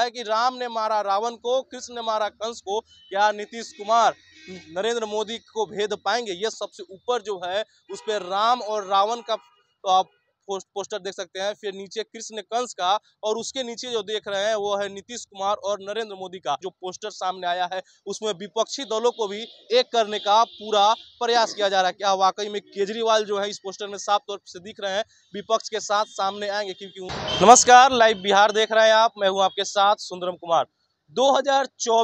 है कि राम ने मारा रावण को कृष्ण ने मारा कंस को या नीतीश कुमार नरेंद्र मोदी को भेद पाएंगे ये सबसे ऊपर जो है उस पर राम और रावण का पोस्टर देख सकते हैं फिर नीचे कृष्ण कंस का और उसके नीचे जो देख रहे हैं वो है नीतीश कुमार और नरेंद्र मोदी का जो पोस्टर सामने आया है उसमें विपक्षी दलों को भी एक करने का पूरा प्रयास किया जा रहा है क्या वाकई में केजरीवाल जो है इस पोस्टर में साफ तौर से दिख रहे हैं विपक्ष के साथ सामने आएंगे क्योंकि नमस्कार लाइव बिहार देख रहे हैं आप मैं हूँ आपके साथ सुंदरम कुमार दो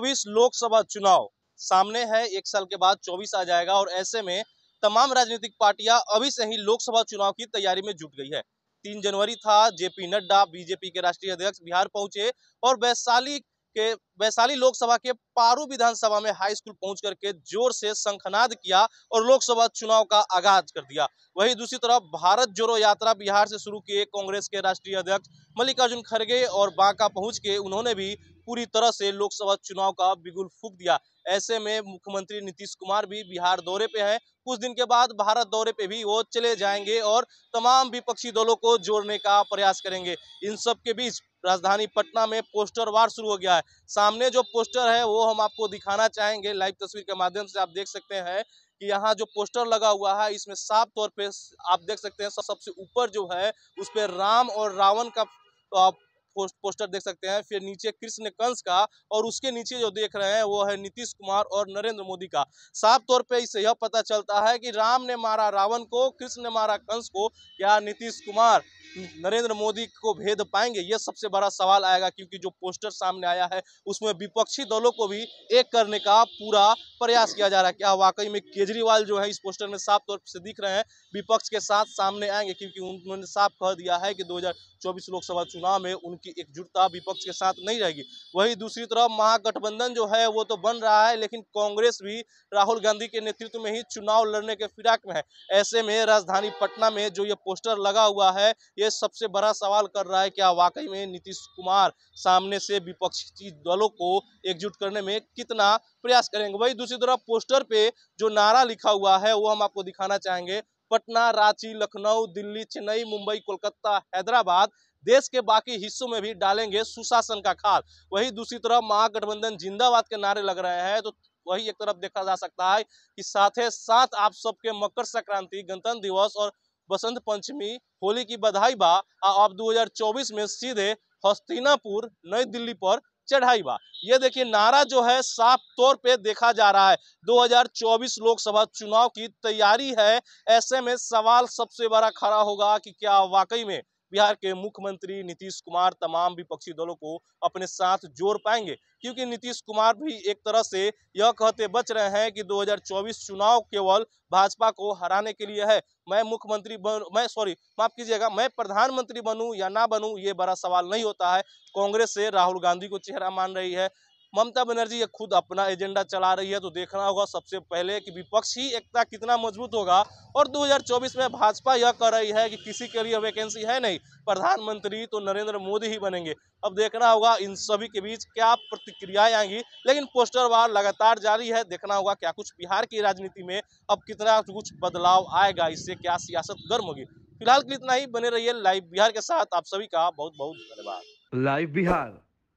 लोकसभा चुनाव सामने है एक साल के बाद चौबीस आ जाएगा और ऐसे में तमाम राजनीतिक पार्टियां अभी से ही लोकसभा चुनाव की तैयारी में जुट गई है तीन जनवरी था जेपी नड्डा बीजेपी के राष्ट्रीय अध्यक्ष बिहार पहुंचे और वैशाली के वैशाली लोकसभा के पारू विधानसभा में हाई स्कूल पहुंच करके जोर से शंखनाद किया और लोकसभा चुनाव का आगाज कर दिया वहीं दूसरी तरफ भारत जोड़ो यात्रा बिहार से शुरू किए कांग्रेस के राष्ट्रीय अध्यक्ष मल्लिकार्जुन खड़गे और बांका पहुंच के उन्होंने भी पूरी तरह से लोकसभा चुनाव का बिगुल फूक दिया ऐसे में मुख्यमंत्री नीतीश कुमार भी बिहार दौरे पे हैं कुछ दिन के बाद भारत दौरे पे भी वो चले जाएंगे और तमाम विपक्षी दलों को जोड़ने का प्रयास करेंगे इन सब के बीच राजधानी पटना में पोस्टर वार शुरू हो गया है सामने जो पोस्टर है वो हम आपको दिखाना चाहेंगे लाइव तस्वीर के माध्यम से आप देख सकते हैं कि यहाँ जो पोस्टर लगा हुआ है इसमें साफ तौर पर आप देख सकते हैं सबसे ऊपर जो है उस पर राम और रावण का तो आप पोस्टर देख सकते हैं फिर नीचे कृष्ण कंस का और उसके नीचे जो देख रहे हैं वो है नीतीश कुमार और नरेंद्र मोदी का साफ तौर पर इससे यह पता चलता है कि राम ने मारा रावण को कृष्ण ने मारा कंस को या नीतीश कुमार नरेंद्र मोदी को भेद पाएंगे यह सबसे बड़ा सवाल आएगा क्योंकि जो पोस्टर सामने आया है उसमें विपक्षी दलों को भी एक करने का पूरा प्रयास किया जा रहा है क्या वाकई में केजरीवाल जो है इस पोस्टर में साफ तौर से दिख रहे हैं विपक्ष के साथ सामने आएंगे क्योंकि उन्होंने साफ कह दिया है कि दो लोकसभा चुनाव में उनकी एकजुटता विपक्ष के साथ नहीं रहेगी वही दूसरी तरफ महागठबंधन जो है वो तो बन रहा है लेकिन कांग्रेस भी राहुल गांधी के नेतृत्व में ही चुनाव लड़ने के फिराक में है ऐसे में राजधानी पटना में जो ये पोस्टर लगा हुआ है ये सबसे बड़ा सवाल कर रहा है क्या वाकई में नीतीश कुमार सामने से विपक्षी दलों को एकजुट करने में कितना प्रयास करेंगे वही दूसरी तरफ पोस्टर पे जो नारा लिखा हुआ है वो हम आपको दिखाना चाहेंगे पटना रांची लखनऊ दिल्ली चेन्नई मुंबई कोलकाता हैदराबाद देश के बाकी हिस्सों में भी डालेंगे सुशासन का खाद वही दूसरी तरफ महागठबंधन जिंदाबाद के नारे लग रहे हैं तो वही एक तरफ देखा जा सकता है कि साथ ही साथ आप सबके मकर संक्रांति गणतंत्र दिवस और बसंत पंचमी होली की बधाई बा आ अब 2024 में सीधे हस्तिनापुर नई दिल्ली पर चढ़ाई बा ये देखिए नारा जो है साफ तौर पे देखा जा रहा है 2024 लोकसभा चुनाव की तैयारी है ऐसे में सवाल सबसे बड़ा खड़ा होगा कि क्या वाकई में बिहार के मुख्यमंत्री नीतीश कुमार तमाम विपक्षी दलों को अपने साथ जोड़ पाएंगे क्योंकि नीतीश कुमार भी एक तरह से यह कहते बच रहे हैं कि 2024 चुनाव केवल भाजपा को हराने के लिए है मैं मुख्यमंत्री बन मैं सॉरी माफ कीजिएगा मैं प्रधानमंत्री बनूं या ना बनूं ये बड़ा सवाल नहीं होता है कांग्रेस से राहुल गांधी को चेहरा मान रही है ममता बनर्जी ये खुद अपना एजेंडा चला रही है तो देखना होगा सबसे पहले कि विपक्ष ही एकता कितना मजबूत होगा और 2024 में भाजपा यह कर रही है कि किसी के लिए वैकेंसी है नहीं प्रधानमंत्री तो नरेंद्र मोदी ही बनेंगे अब देखना होगा इन सभी के बीच क्या प्रतिक्रियाएं आएंगी लेकिन पोस्टर वार लगातार जारी है देखना होगा क्या कुछ बिहार की राजनीति में अब कितना कुछ बदलाव आएगा इससे क्या सियासत गर्म होगी फिलहाल के इतना ही बने रहिए लाइव बिहार के साथ आप सभी का बहुत बहुत धन्यवाद लाइव बिहार